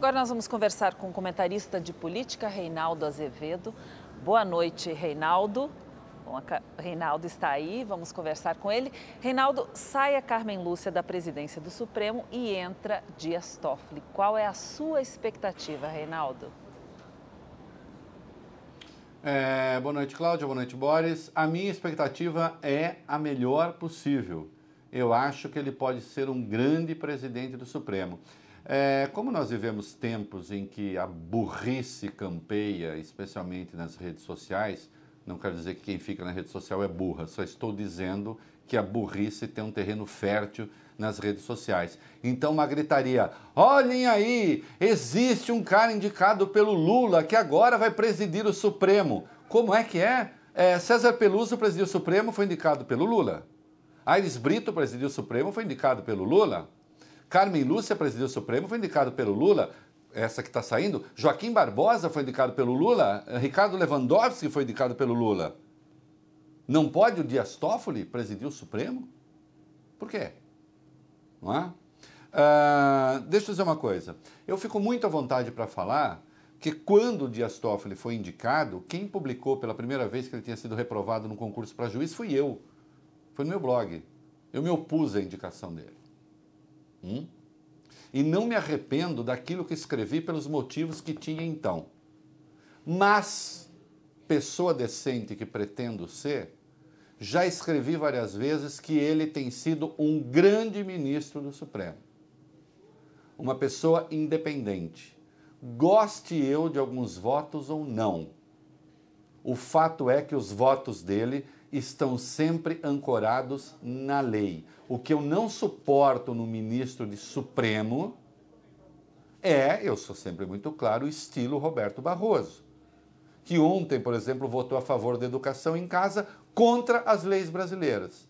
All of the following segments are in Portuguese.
Agora nós vamos conversar com o comentarista de política, Reinaldo Azevedo. Boa noite, Reinaldo. Bom, Reinaldo está aí, vamos conversar com ele. Reinaldo, sai a Carmen Lúcia da presidência do Supremo e entra Dias Toffoli. Qual é a sua expectativa, Reinaldo? É, boa noite, Cláudia. Boa noite, Boris. A minha expectativa é a melhor possível. Eu acho que ele pode ser um grande presidente do Supremo. É, como nós vivemos tempos em que a burrice campeia, especialmente nas redes sociais, não quero dizer que quem fica na rede social é burra, só estou dizendo que a burrice tem um terreno fértil nas redes sociais. Então, uma gritaria: olhem aí, existe um cara indicado pelo Lula que agora vai presidir o Supremo. Como é que é? é César Peluso presidiu o Supremo, foi indicado pelo Lula. Aires Brito presidiu o Supremo, foi indicado pelo Lula. Carmen Lúcia presidiu o Supremo, foi indicado pelo Lula, essa que está saindo. Joaquim Barbosa foi indicado pelo Lula. Ricardo Lewandowski foi indicado pelo Lula. Não pode o Dias Toffoli presidir o Supremo? Por quê? Não é? Ah, deixa eu dizer uma coisa. Eu fico muito à vontade para falar que quando o Dias Toffoli foi indicado, quem publicou pela primeira vez que ele tinha sido reprovado no concurso para juiz fui eu. Foi no meu blog. Eu me opus à indicação dele. E não me arrependo daquilo que escrevi pelos motivos que tinha então. Mas, pessoa decente que pretendo ser, já escrevi várias vezes que ele tem sido um grande ministro do Supremo. Uma pessoa independente. Goste eu de alguns votos ou não. O fato é que os votos dele estão sempre ancorados na lei. O que eu não suporto no ministro de Supremo é, eu sou sempre muito claro, o estilo Roberto Barroso, que ontem, por exemplo, votou a favor da educação em casa contra as leis brasileiras.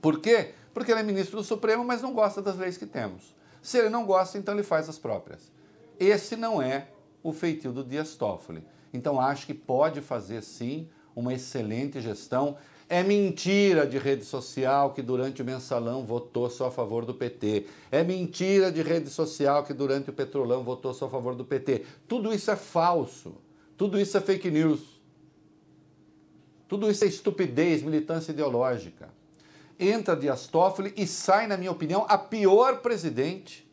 Por quê? Porque ele é ministro do Supremo, mas não gosta das leis que temos. Se ele não gosta, então ele faz as próprias. Esse não é o feitio do Dias Toffoli. Então acho que pode fazer sim uma excelente gestão. É mentira de rede social que durante o mensalão votou só a favor do PT. É mentira de rede social que durante o petrolão votou só a favor do PT. Tudo isso é falso. Tudo isso é fake news. Tudo isso é estupidez, militância ideológica. Entra Dias Toffoli e sai, na minha opinião, a pior presidente,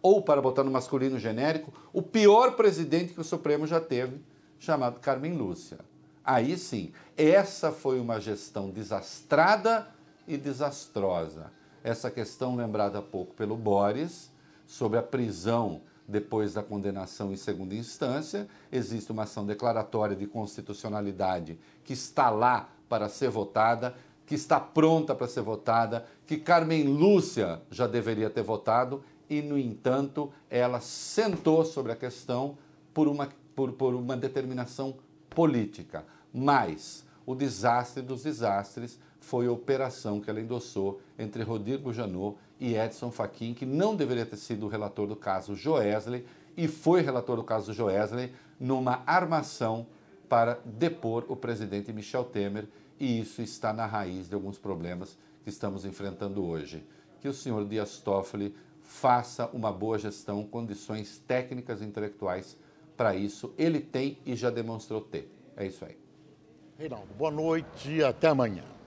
ou para botar no masculino genérico, o pior presidente que o Supremo já teve, chamado Carmen Lúcia. Aí sim, essa foi uma gestão desastrada e desastrosa. Essa questão lembrada há pouco pelo Boris sobre a prisão depois da condenação em segunda instância, existe uma ação declaratória de constitucionalidade que está lá para ser votada, que está pronta para ser votada, que Carmen Lúcia já deveria ter votado e, no entanto, ela sentou sobre a questão por uma, por, por uma determinação política. Mas o desastre dos desastres foi a operação que ela endossou entre Rodrigo Janot e Edson Fachin, que não deveria ter sido o relator do caso Joesley e foi relator do caso Joesley numa armação para depor o presidente Michel Temer e isso está na raiz de alguns problemas que estamos enfrentando hoje. Que o senhor Dias Toffoli faça uma boa gestão, condições técnicas e intelectuais para isso. Ele tem e já demonstrou ter. É isso aí. Reinaldo, boa noite e até amanhã.